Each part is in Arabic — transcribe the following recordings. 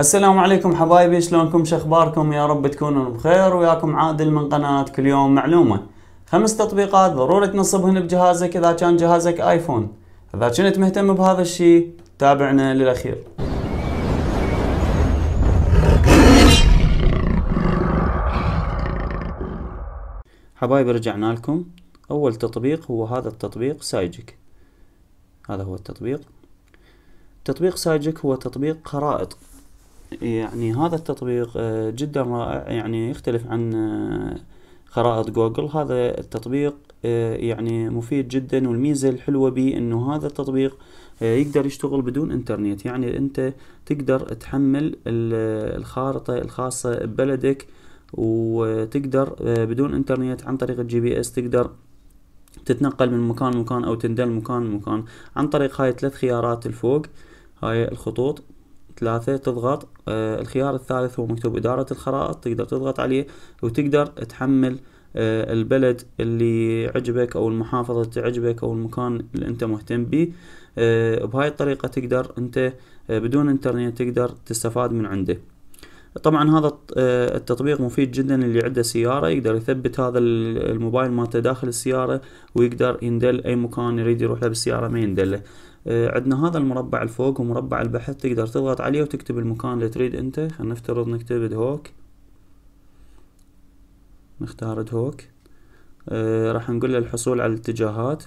السلام عليكم حبايبي شلونكم شخباركم يا رب تكونوا بخير وياكم عادل من قناة كل يوم معلومة خمس تطبيقات ضروري تنصبهن بجهازك إذا كان جهازك آيفون إذا كنت مهتم بهذا الشي تابعنا للأخير حبايبي رجعنا لكم أول تطبيق هو هذا التطبيق سايجك هذا هو التطبيق تطبيق سايجك هو تطبيق خرائط يعني هذا التطبيق آه، جدا رائع يعني يختلف عن خرائط آه، جوجل هذا التطبيق آه، يعني مفيد جدا والميزة الحلوة به انه هذا التطبيق يقدر يشتغل بدون انترنت يعني انت تقدر تحمل الخارطة الخاصة ببلدك وتقدر بدون انترنت عن طريق الجي بي اس تقدر تتنقل من مكان لمكان او تندل مكان لمكان عن طريق هاي الثلاث خيارات الفوق هاي الخطوط ثلاثة تضغط آه الخيار الثالث هو مكتوب إدارة الخرائط تقدر تضغط عليه وتقدر تحمل آه البلد اللي عجبك أو المحافظة اللي عجبك أو المكان اللي أنت مهتم به آه بهاي الطريقة تقدر أنت آه، بدون إنترنت تقدر تستفاد من عنده طبعا هذا آه، التطبيق مفيد جدا اللي عنده سيارة يقدر يثبت هذا الموبايل مالته داخل السيارة ويقدر يندل أي مكان يريد يروح له بالسيارة ما يندله آه، عندنا هذا المربع الفوق ومربع البحث تقدر تضغط عليه وتكتب المكان اللي تريد انت خلينا نفترض نكتب دهوك نختار دهوك آه، راح نقول له الحصول على الاتجاهات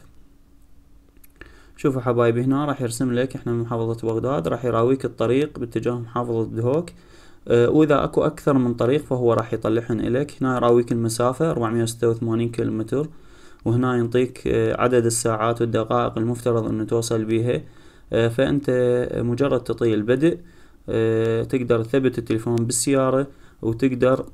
شوفوا حبايبي هنا راح يرسم لك احنا من محافظة بغداد راح يراويك الطريق باتجاه محافظة دهوك آه واذا اكو اكثر من طريق فهو راح يطلعهن الك هنا يراويك المسافة 486 كيلومتر وهنا ينطيك آه، عدد الساعات والدقائق المفترض أن توصل بيها آه، فانت مجرد تطي البدء آه، تقدر تثبت التلفون بالسيارة وتقدر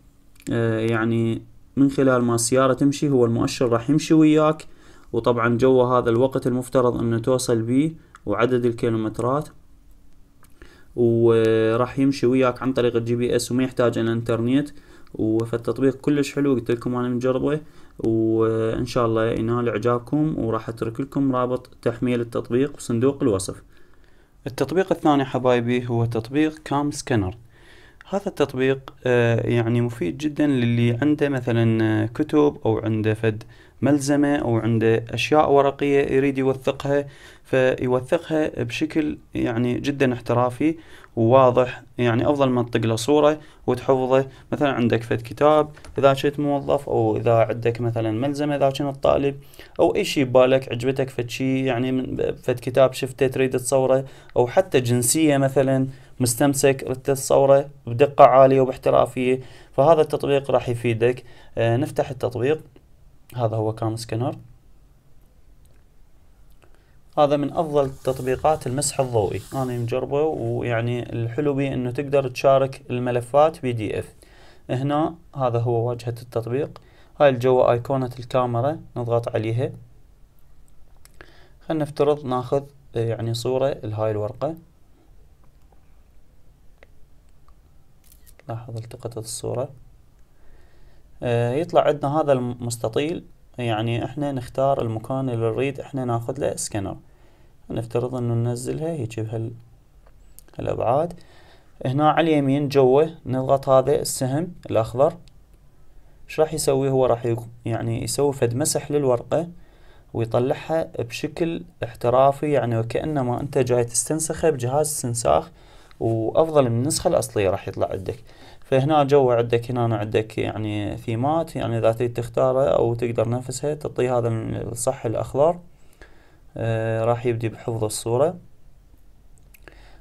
يعني من خلال ما السيارة تمشي هو المؤشر راح يمشي وياك وطبعا جوا هذا الوقت المفترض أن توصل بيه وعدد الكيلومترات وراح يمشي وياك عن طريق الجي بي اس وما يحتاج الانترنت انترنت وفالتطبيق كلش حلو قلت لكم انا مجربه وان شاء الله ينال اعجابكم وراح اترك لكم رابط تحميل التطبيق بصندوق الوصف التطبيق الثاني حبايبي هو تطبيق كام سكانر هذا التطبيق آه، يعني مفيد جدا للي عنده مثلا آه، كتب او عنده فد ملزمه او عنده اشياء ورقيه يريد يوثقها فيوثقها بشكل يعني جدا احترافي وواضح يعني افضل ما تطق له صوره وتحفظه مثلا عندك فد كتاب اذا كنت موظف او اذا عندك مثلا ملزمه اذا كنت طالب او اي شيء ببالك عجبتك فد شيء يعني فد كتاب شفته تريد تصوره او حتى جنسيه مثلا مستمسك ردت تصوره بدقه عاليه وباحترافيه فهذا التطبيق راح يفيدك آه، نفتح التطبيق هذا هو كام سكانر هذا من افضل تطبيقات المسح الضوئي انا مجربه ويعني الحلو بيه انه تقدر تشارك الملفات بي دي اف هنا هذا هو واجهة التطبيق هاي الجوا ايقونة الكاميرا نضغط عليها خلنا نفترض ناخذ آه، يعني صورة لهاي الورقة لاحظ التقطت الصورة آه، يطلع عندنا هذا المستطيل يعني احنا نختار المكان اللي نريد احنا ناخذ له سكانر نفترض انه ننزلها هيك بهال الابعاد هنا على اليمين جوه نضغط هذا السهم الاخضر ايش راح يسوي هو راح يعني يسوي فد مسح للورقه ويطلعها بشكل احترافي يعني وكأنما انت جاي تستنسخه بجهاز استنساخ وافضل من النسخه الاصليه راح يطلع عندك فهنا جو عندك هنا عندك يعني ثيمات يعني اذا تريد تختاره او تقدر نفسها تعطي هذا الصح الاخضر آه راح يبدي بحفظ الصورة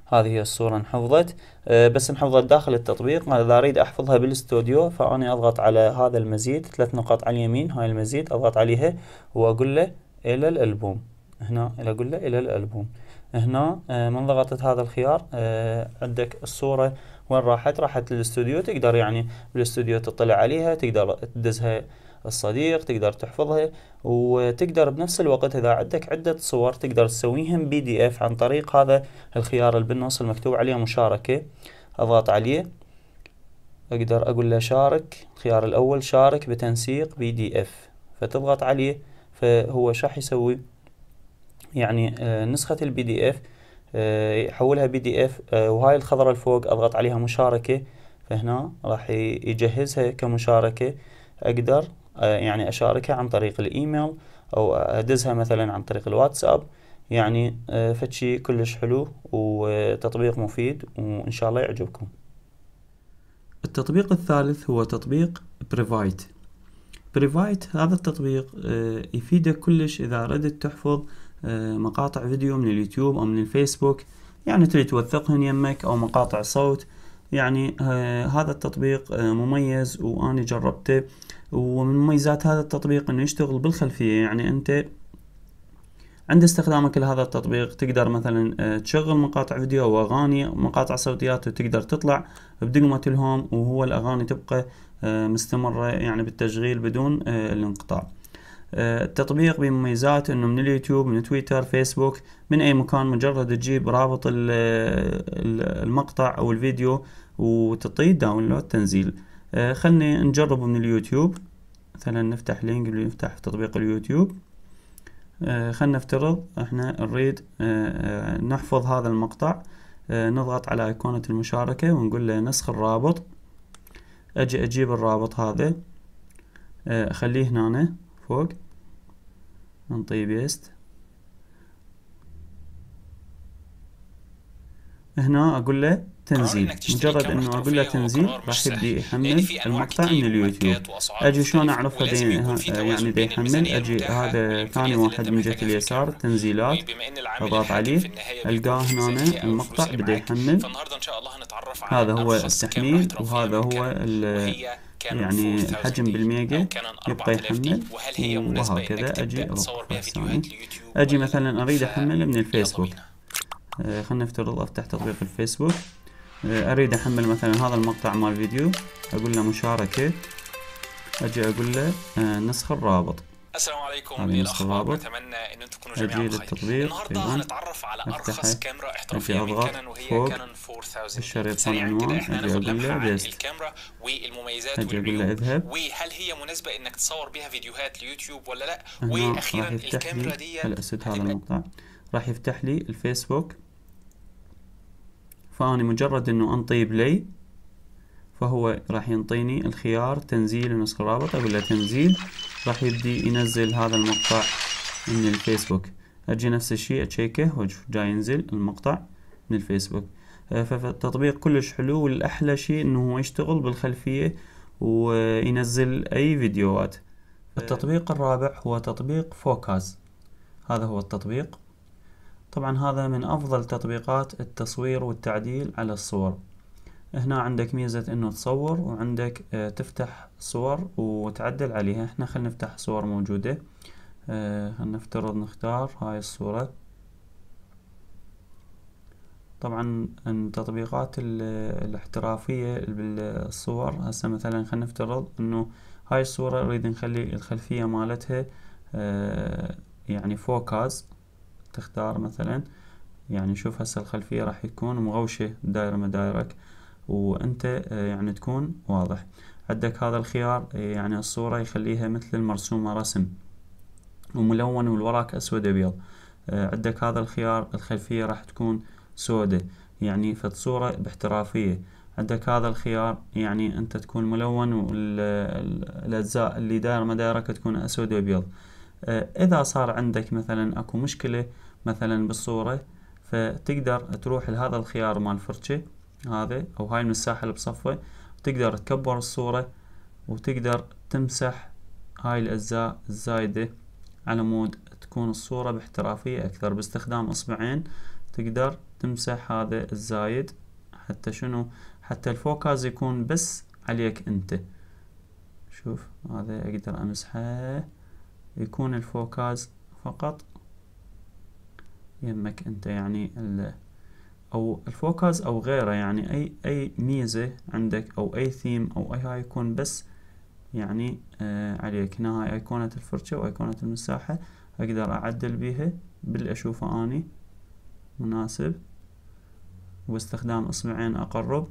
هذه هي الصورة انحفظت آه بس انحفظت داخل التطبيق اذا اريد احفظها بالاستوديو فاني اضغط على هذا المزيد ثلاث نقاط على اليمين هاي المزيد اضغط عليها واقول له الى الالبوم هنا اقول له الى الالبوم هنا آه من ضغطت هذا الخيار آه، عندك الصورة وين راحت؟ راحت للاستوديو تقدر يعني بالاستوديو تطلع عليها تقدر تدزها الصديق تقدر تحفظها وتقدر بنفس الوقت إذا عندك عدة صور تقدر تسويهم بي دي اف عن طريق هذا الخيار اللي بالنص المكتوب عليه مشاركة أضغط عليه أقدر أقول له شارك الخيار الأول شارك بتنسيق بي دي اف فتضغط عليه فهو شح يسوي يعني آه، نسخة البي دي اف يحولها آه، بي دي اف آه، وهاي الخضرة الفوق اضغط عليها مشاركة فهنا راح يجهزها كمشاركة اقدر آه، يعني اشاركها عن طريق الايميل او ادزها مثلا عن طريق الواتساب يعني فتشي كلش حلو وتطبيق مفيد وان شاء الله يعجبكم التطبيق الثالث هو تطبيق بريفايت بريفايت هذا التطبيق يفيدك كلش اذا ردت تحفظ آه، مقاطع فيديو من اليوتيوب أو من الفيسبوك يعني تريد توثقهن يمك أو مقاطع صوت يعني آه، هذا التطبيق آه، مميز وأنا جربته ومن مميزات هذا التطبيق أنه يشتغل بالخلفية يعني أنت عند استخدامك لهذا التطبيق تقدر مثلا تشغل مقاطع فيديو واغاني مقاطع صوتيات وتقدر تطلع بدقمة الهوم وهو الاغاني تبقى مستمرة يعني بالتشغيل بدون الانقطاع التطبيق آه، بمميزاته انه من اليوتيوب من تويتر فيسبوك من اي مكان مجرد تجيب رابط المقطع او الفيديو وتعطيه داونلود تنزيل آه، خلني نجربه من اليوتيوب مثلا نفتح لينك اللي نفتح في تطبيق اليوتيوب آه، خلنا نفترض احنا نريد نحفظ هذا المقطع نضغط على ايقونة المشاركة ونقول له نسخ الرابط اجي اجيب الرابط هذا اخليه هنا فوق نطي بيست هنا اقول له تنزيل مجرد انه اقول له تنزيل راح يبدي يحمل يعني المقطع من اليوتيوب اجي شلون اعرف آه، يعني بيحمل يحمل اجي هذا يعني ثاني واحد من جهه اليسار يعني تنزيلات اضغط عليه القاه هنا المقطع بدا يحمل هذا هو التحميل وهذا هو يعني حجم بالميجا يبقى يحمل وهكذا أجي أروح أجي مثلا أريد أحمل من الفيسبوك آه، خلنا نفترض أفتح تطبيق الفيسبوك آه، أريد أحمل مثلا هذا المقطع مال الفيديو أقول له مشاركة أجي أقول له آه، نسخ الرابط السلام عليكم ايه الاخبار اتمنى ان انتم تكونوا جميعا بخير النهارده هنتعرف على ارخص كاميرا احترافيه من كانون وهي كانون 4000 سريعا كده احنا هناخد لمحه عن الكاميرا والمميزات والعيوب وهل هي مناسبه انك تصور بها فيديوهات ليوتيوب ولا لا واخيرا الكاميرا دي هلا اسدها على المقطع راح يفتح لي الفيسبوك فأنا مجرد أنه أنطي بلاي فهو راح ينطيني الخيار تنزيل نسخ الرابط أقول له تنزيل راح يبدي ينزل هذا المقطع من الفيسبوك اجي نفس الشيء اتشيكه واشوف جاي ينزل المقطع من الفيسبوك آه، فالتطبيق كلش حلو والاحلى شيء انه هو يشتغل بالخلفيه وينزل اي فيديوهات آه، التطبيق الرابع هو تطبيق فوكاز هذا هو التطبيق طبعا هذا من افضل تطبيقات التصوير والتعديل على الصور هنا عندك ميزة انه تصور وعندك آه تفتح صور وتعدل عليها احنا خلينا نفتح صور موجودة آه نفترض نختار هاي الصورة طبعا التطبيقات الاحترافية بالصور هسه مثلا خلينا نفترض انه هاي الصورة نريد نخلي الخلفية مالتها آه يعني فوكاز تختار مثلا يعني شوف هسه الخلفية راح يكون مغوشة دايرة مدايرك وانت آه، يعني تكون واضح عندك هذا الخيار آه، يعني الصورة يخليها مثل المرسومة رسم وملون والوراك أسود أبيض آه، عندك هذا الخيار الخلفية راح تكون سودة يعني فتصورة صورة باحترافية عندك هذا الخيار يعني أنت تكون ملون والأجزاء اللي دار مدارك تكون أسود وأبيض إذا صار عندك مثلا أكو مشكلة مثلا بالصورة فتقدر تروح لهذا الخيار مال فرشة هذا او هاي المساحة اللي بصفه تقدر تكبر الصورة وتقدر تمسح هاي الأجزاء الزايدة على مود تكون الصورة باحترافية أكثر باستخدام إصبعين تقدر تمسح هذا الزايد حتى شنو حتى الفوكاز يكون بس عليك أنت شوف هذا أقدر أمسحه يكون الفوكاز فقط يمك أنت يعني او الفوكس او غيره يعني اي اي ميزة عندك او اي ثيم او اي هاي يكون بس يعني آه عليك هنا هاي ايقونة الفرشة وايقونة المساحة اقدر اعدل بيها باللي اشوفه اني مناسب وباستخدام اصبعين اقرب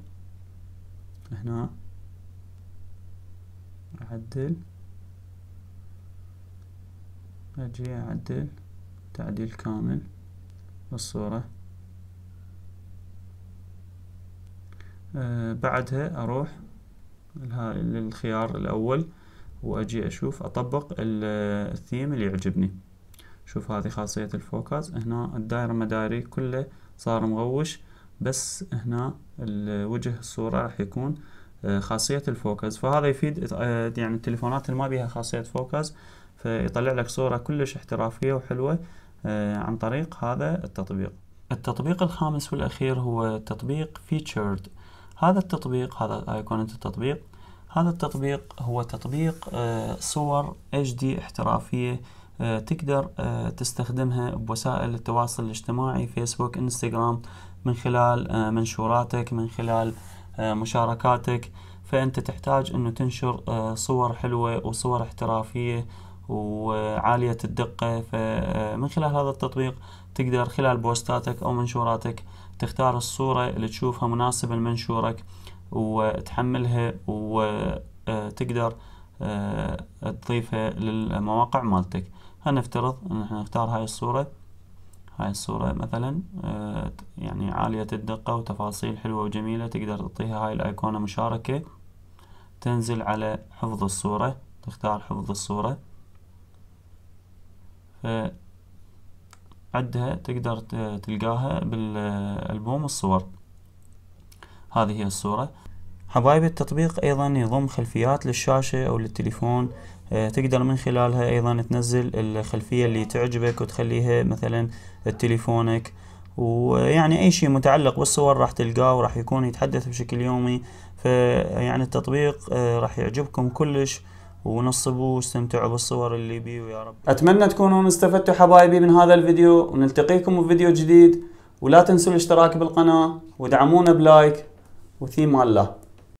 هنا اعدل اجي اعدل تعديل كامل للصورة آه، بعدها أروح للخيار الأول وأجي أشوف أطبق الثيم اللي يعجبني شوف هذه خاصية الفوكس هنا الدائرة مداري كله صار مغوش بس هنا وجه الصورة راح يكون آه، خاصية الفوكس فهذا يفيد آه، يعني التليفونات اللي ما بيها خاصية فوكس فيطلع لك صورة كلش احترافية وحلوة عن طريق هذا التطبيق التطبيق الخامس والأخير هو تطبيق فيتشرد هذا التطبيق هذا أيقونة التطبيق هذا التطبيق هو تطبيق آه، صور HD احترافية آه، تقدر آه، تستخدمها بوسائل التواصل الاجتماعي فيسبوك انستغرام من خلال منشوراتك من خلال مشاركاتك فأنت تحتاج أنه تنشر صور حلوة وصور احترافية وعالية الدقة فمن خلال هذا التطبيق تقدر خلال بوستاتك أو منشوراتك تختار الصورة اللي تشوفها مناسبة لمنشورك وتحملها وتقدر آه، تضيفها للمواقع مالتك هنفترض ان احنا نختار هاي الصورة هاي الصورة مثلا آه، يعني عالية الدقة وتفاصيل حلوة وجميلة تقدر تعطيها هاي الايقونة مشاركة تنزل على حفظ الصورة تختار حفظ الصورة آه، عدها تقدر تلقاها بالألبوم الصور هذه هي الصورة حبايب التطبيق أيضا يضم خلفيات للشاشة أو للتليفون آه، تقدر من خلالها أيضا تنزل الخلفية اللي تعجبك وتخليها مثلا التليفونك ويعني أي شيء متعلق بالصور راح تلقاه وراح يكون يتحدث بشكل يومي فيعني التطبيق آه، راح يعجبكم كلش ونصبوا واستمتعوا بالصور اللي بيه ويا رب اتمنى تكونوا استفدتوا حبايبي من هذا الفيديو ونلتقيكم بفيديو جديد ولا تنسوا الاشتراك بالقناة ودعمونا بلايك وثيم الله